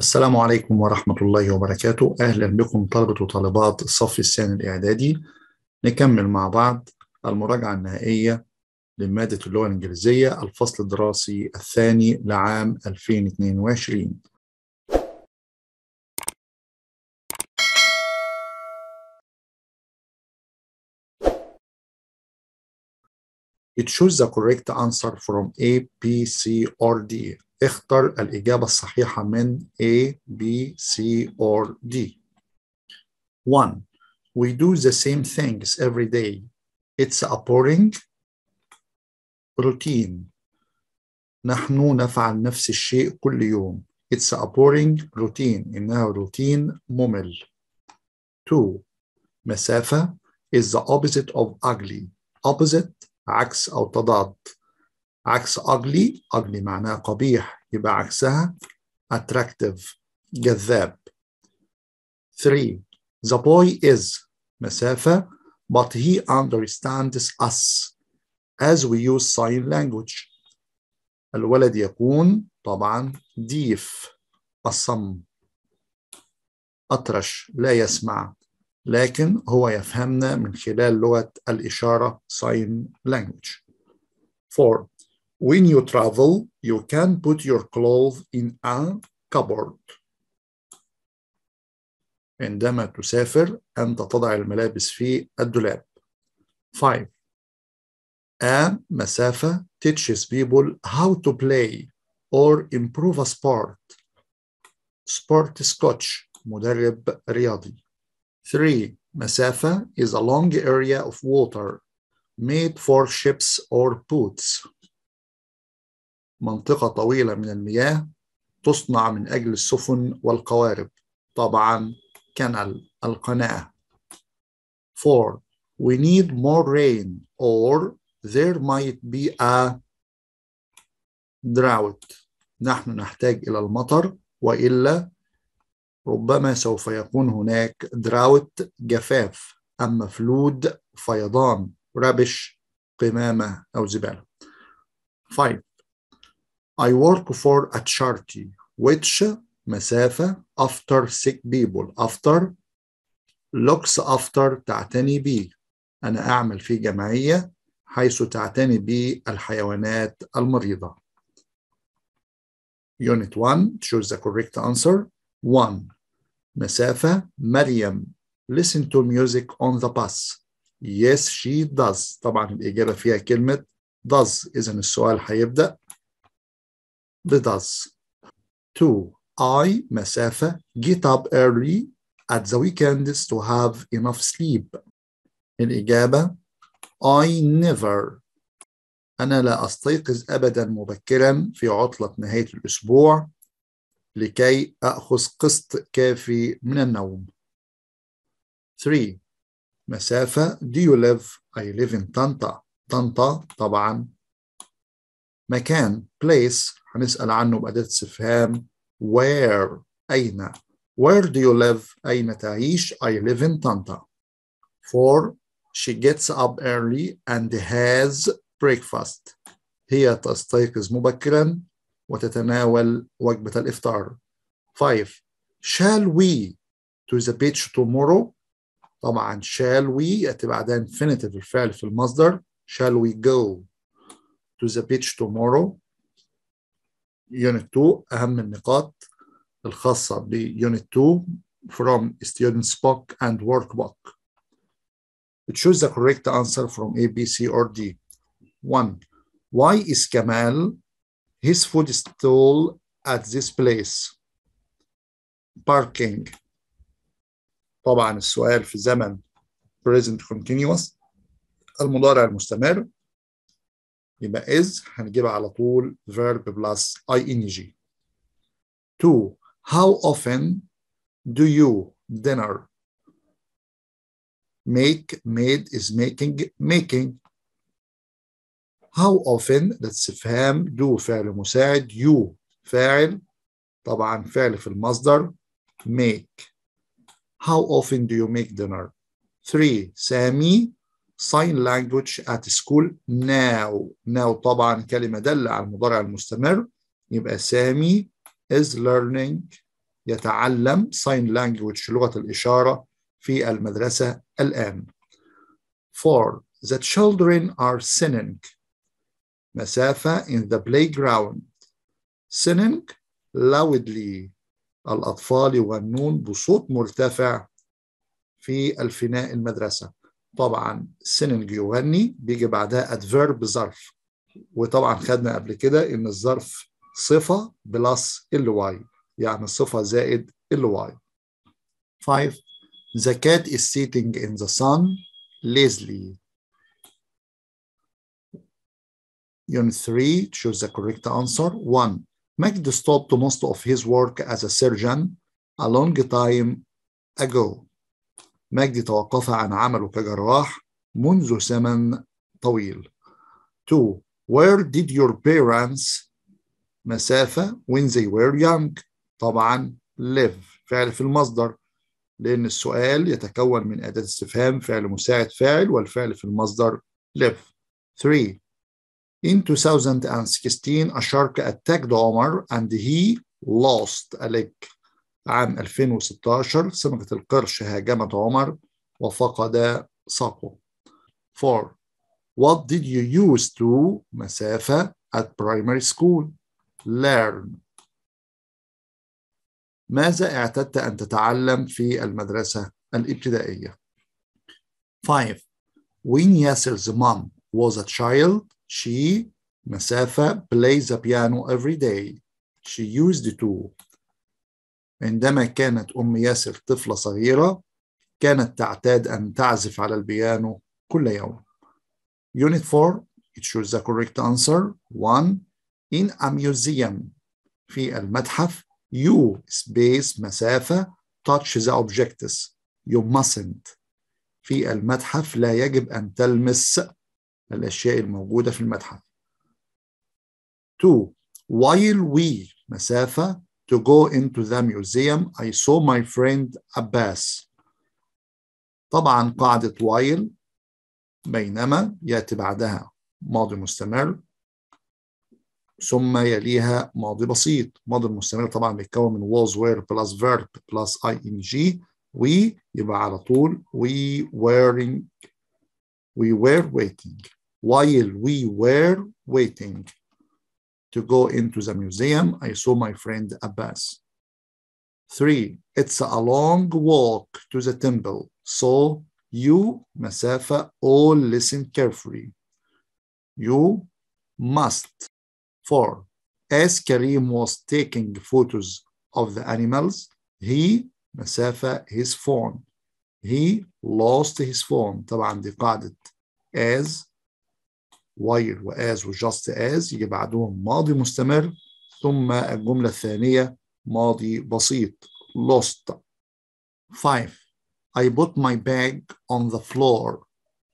السلام عليكم ورحمة الله وبركاته أهلا بكم طلبة وطالبات الصف الثاني الإعدادي نكمل مع بعض المراجعة النهائية لمادة اللغة الإنجليزية الفصل الدراسي الثاني لعام 2022 It choose the correct answer from A, B, C or D. اختر الإجابة الصحيحة من A, B, C or D. 1. We do the same things every day. It's a boring routine. نحن نفعل نفس الشيء كل يوم. It's a boring routine. إنها روتين ممل. 2. مسافة is the opposite of ugly. Opposite عكس أو تضاد عكس ugly ugly معناه قبيح يبقى عكسها attractive جذاب 3 the boy is مسافة but he understands us as we use sign language الولد يكون طبعا ديف أصم أطرش لا يسمع لكن هو يفهمنا من خلال لغة الإشارة sign language. 4. When you travel, you can put your clothes in a cupboard. عندما تسافر أنت تضع الملابس في الدولاب. 5. A مسافة teaches people how to play or improve a sport. Sport Scotch مدرب رياضي. 3. مسافة is a long area of water made for ships or boats. منطقة طويلة من المياه تصنع من أجل السفن والقوارب. طبعا كان القناة. 4. We need more rain or there might be a drought. نحن نحتاج إلى المطر وإلا ربما سوف يكون هناك دراوت جفاف أما فلود فيضان ربش قمامة أو زبالة 5 I work for a charity which مسافة after sick people after looks after تعتني به أنا أعمل في جمعية حيث تعتني بالحيوانات المريضة Unit 1 choose the correct answer 1 مسافة مريم listen to music on the bus yes she does طبعا الإجابة فيها كلمة does إذا السؤال هيبدأ ب does 2 I مسافة get up early at the weekends to have enough sleep الإجابة I never أنا لا أستيقظ أبدا مبكرا في عطلة نهاية الأسبوع لكي أخذ قسط كافي من النوم 3 مسافة do you live I live in طنطا طنطا طبعا مكان place هنسأل عنه بأداة استفهام where أين where do you live أين تعيش I live in طنطا 4 she gets up early and has breakfast هي تستيقظ مبكرا وتتناول وجبة الإفطار 5 shall we to the beach tomorrow طبعا shall we يأتي بعدها infinitive الفعل في المصدر shall we go to the beach tomorrow unit 2 أهم النقاط الخاصة Unit 2 from students book and workbook choose the correct answer from A, B, C or D 1 why is Kamal his food stall at this place parking طبعا السؤال في زمن present continuous المضارع المستمر يبقى is هنجيبها على طول verb plus ing. Two, how often do you dinner? Make, made is making, making. How often ده استفهام do فعل مساعد you فاعل طبعا فعل في المصدر make How often do you make dinner? 3. سامي sign language at school now now طبعا كلمة دل على المضارع المستمر يبقى سامي is learning يتعلم sign language لغة الإشارة في المدرسة الآن 4. The children are sinning مسافة in the playground singing loudly الأطفال يغنون بصوت مرتفع في الفناء المدرسة طبعا singing يغني بيجي بعدها adverb ظرف وطبعا خدنا قبل كده إن الظرف صفة بلس الواي يعني صفة زائد الواي 5 The cat is sitting in the sun lazily Unit 3 choose the correct answer. 1. Magd stopped most of his work as a surgeon a long time ago. مجدي توقف عن عمله كجراح منذ زمن طويل. 2. Where did your parents مسافة when they were young طبعا live فعل في المصدر لأن السؤال يتكون من أداة استفهام فعل مساعد فاعل والفعل في المصدر live 3 In 2016, Asharka attacked Omar and he lost. عليك عام 2016 سمكة القرش هاجمت عمر وفقد ساقه. 4. What did you use to مسافة at primary school? Learn. ماذا اعتدت أن تتعلم في المدرسة الابتدائية؟ 5. When Yasser's mom was a child, She, مسافة, plays the piano every day. She used to. عندما كانت أم ياسر طفلة صغيرة كانت تعتاد أن تعزف على البيانو كل يوم. Unit 4 it shows the correct answer 1 in a museum في المتحف you space مسافة touch the objects you mustn't في المتحف لا يجب أن تلمس الأشياء الموجودة في المتحف. 2. while we مسافة to go into the museum I saw my friend Abbas. طبعا قاعدة while بينما يأتي بعدها ماضي مستمر ثم يليها ماضي بسيط ماضي مستمر طبعا بيتكون من was were plus verb plus ing we يبقى على طول we wearing we were waiting While we were waiting to go into the museum, I saw my friend Abbas. Three, it's a long walk to the temple. So you, Masafa, all listen carefully. You must. Four, as Karim was taking photos of the animals, he, Masafa, his phone. He lost his phone. طبعا دي قاعدة as while واز وجاست as يجي بعدهم ماضي مستمر ثم الجملة الثانية ماضي بسيط lost 5 I put my bag on the floor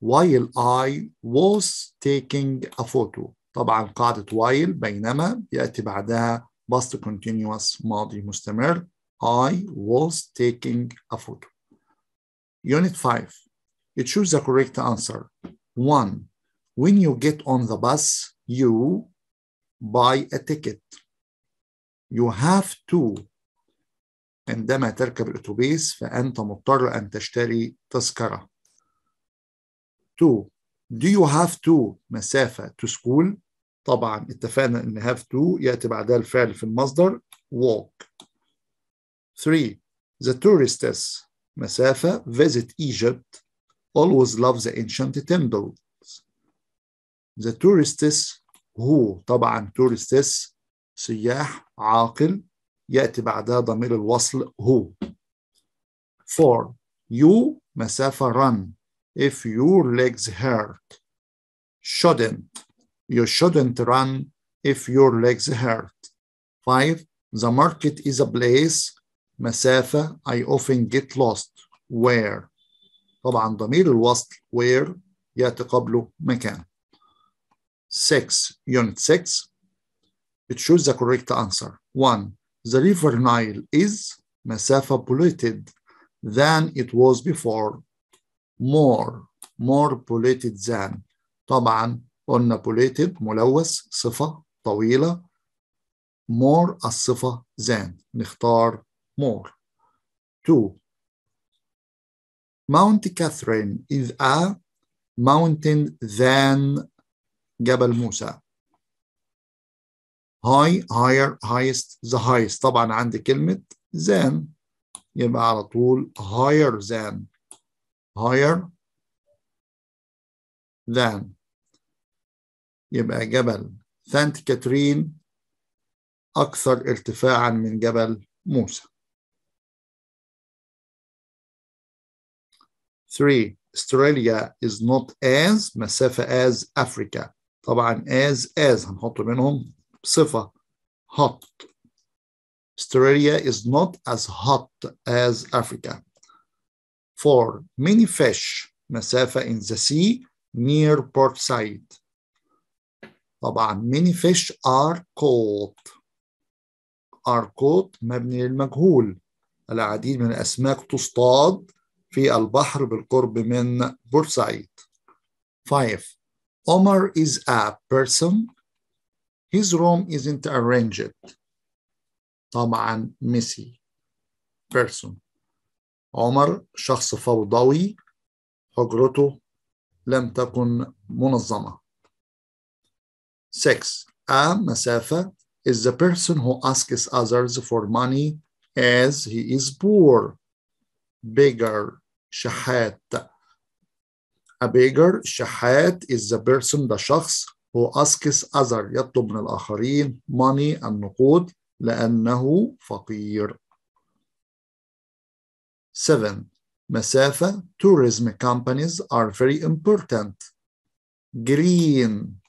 while I was taking a photo طبعا قاعدة while بينما يأتي بعدها past continuous ماضي مستمر I was taking a photo Unit 5 It choose the correct answer 1 When you get on the bus, you buy a ticket. You have to عندما تركب الأتوبيس فأنت مضطر أن تشتري تذكرة. 2. Do you have to مسافة to school؟ طبعا اتفقنا ان have to يأتي بعدها الفعل في المصدر walk. 3. The tourists مسافة visit Egypt always love the ancient temple the tourists who طبعا tourists سياح عاقل يأتي بعدها ضمير الوصل who for you مسافة run if your legs hurt shouldn't you shouldn't run if your legs hurt five the market is a place مسافة I often get lost where طبعا ضمير الوصل where يأتي قبله مكان 6, Unit 6, It shows the correct answer. One, the River Nile is masafa polluted than it was before. More, more polluted than. طبعا قلنا polluted ملوث صفة طويلة. More الصفة than. نختار more. Two, Mount Catherine is a mountain than جبل موسى هاي هاير هايست ذا هايست طبعا عندي كلمة زان يبقى على طول هاير زان هاير زان يبقى جبل سانت كاترين أكثر ارتفاعا من جبل موسى 3 Australia is not as مسافة as Africa طبعا as as هنحط منهم صفة hot Australia is not as hot as Africa for many fish مسافة in the sea near port side طبعا many fish are caught are caught مبني للمجهول العديد من الأسماك تصطاد في البحر بالقرب من بورسعيد 5 Omar is a person. His room isn't arranged. طبعا messy person. Omar شخص فوضوي حجرته لم تكن منظمة. 6. A مسافة is the person who asks others for money as he is poor. Beggar شحات A beggar الشحات is the person ده شخص هو asks other يطلب من الآخرين money النقود لأنه فقير 7 مسافة tourism companies are very important green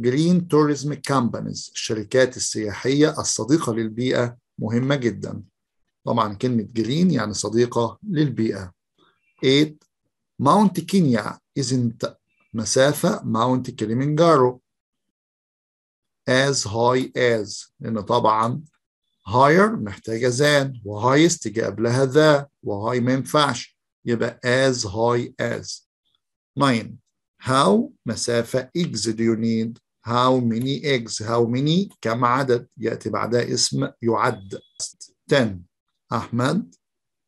green tourism companies الشركات السياحية الصديقة للبيئة مهمة جدا طبعا كلمة green يعني صديقة للبيئة 8 ماونت كينيا isn't مسافة ماونت كليمنجارو as high as لأن طبعا higher محتاجة than وhighest جاب لها ذا وhigh ما ينفعش يبقى as high as 9 how مسافة eggs do you need how many eggs how many كم عدد يأتي بعدها اسم يعد 10 أحمد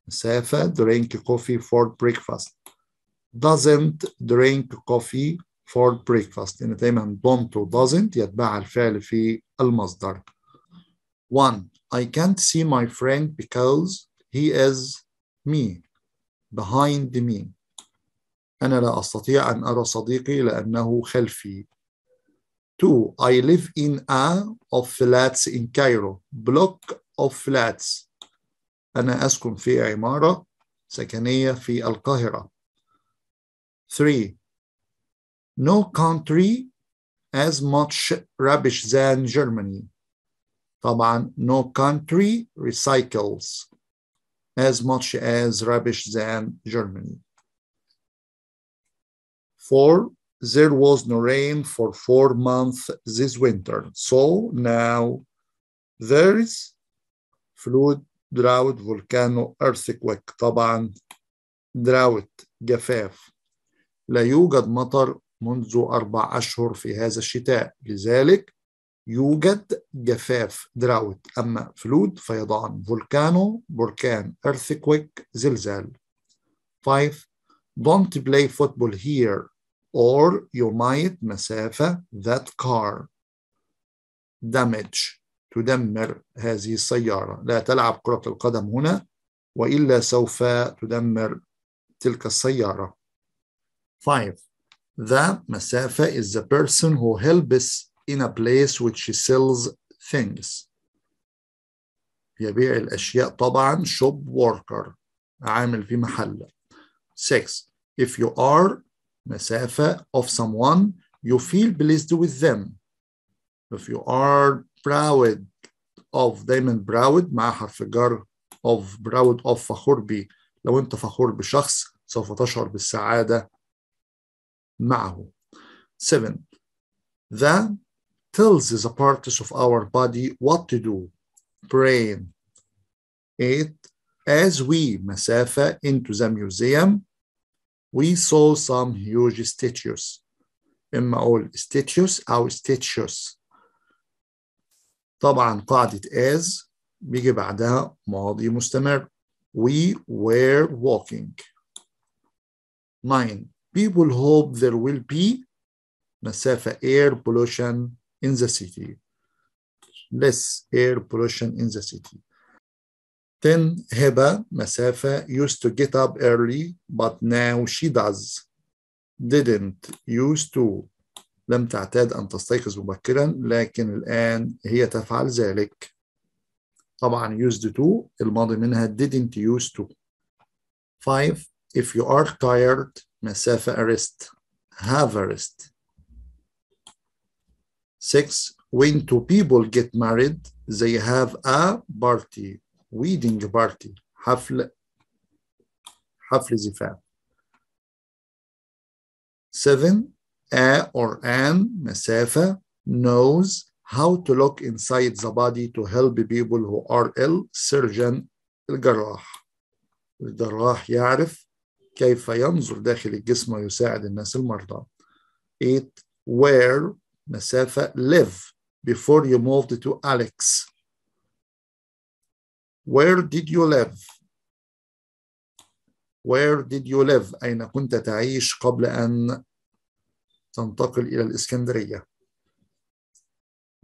مسافة drink coffee for breakfast doesn't drink coffee for breakfast يعني دايما don't or doesn't يتبع الفعل في المصدر 1 I can't see my friend because he is me behind me أنا لا أستطيع أن أرى صديقي لأنه خلفي 2 I live in a of flats in Cairo block of flats أنا أسكن في عمارة سكنية في القاهرة Three, no country as much rubbish than Germany. طبعا no country recycles as much as rubbish than Germany. Four, there was no rain for four months this winter. So now there is flood, drought, volcano, earthquake. طبعا drought, جفاف. لا يوجد مطر منذ أربع أشهر في هذا الشتاء لذلك يوجد جفاف دراوت أما فلود فيضان فولكانو بركان earthquake زلزال 5 Don't play football here or you might مسافة that car damage تدمر هذه السيارة لا تلعب كرة القدم هنا وإلا سوف تدمر تلك السيارة Five, the masafa is the person who helps in a place which he sells things. يبيع الأشياء طبعا shop worker عامل في محل. Six, if you are مسافة of someone, you feel pleased with them. If you are proud of them and proud مع حرف جر of proud of فخور بي لو انت فخور بشخص سوف تشعر بالسعادة معه. Seven, that tells the parts of our body what to do. Brain. Eight, as we مسافة into the museum, we saw some huge statues. إما أقول statues أو statues. طبعا قاعدة as بيجي بعدها ماضي مستمر. We were walking. Nine. People hope there will be مسافة air pollution in the city. Less air pollution in the city. Then هبة مسافة used to get up early but now she does. Didn't used to لم تعتاد أن تستيقظ مبكرا لكن الآن هي تفعل ذلك طبعا used to الماضي منها didn't used to Five if you are tired, مسافة rest, have a rest. Six, when two people get married, they have a party, wedding party, حفل حفل زفاف. Seven, a or an مسافة knows how to look inside the body to help people who are ill, surgeon الجراح. الجراح يعرف كيف ينظر داخل الجسم ويساعد الناس المرضى. 8 where مسافة live before you moved to Alex. Where did you live? Where did you live? أين كنت تعيش قبل أن تنتقل إلى الإسكندرية؟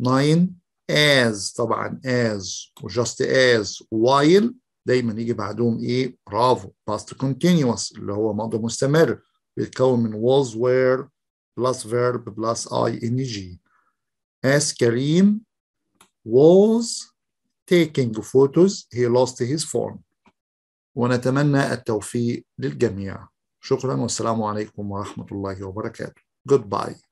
9 as طبعا as و just as while دايما يجي بعدهم ايه برافو past continuous اللي هو ماضي مستمر بيتكون من was were plus verb plus ing as كريم was taking photos he lost his phone ونتمنى التوفيق للجميع شكرا والسلام عليكم ورحمة الله وبركاته goodbye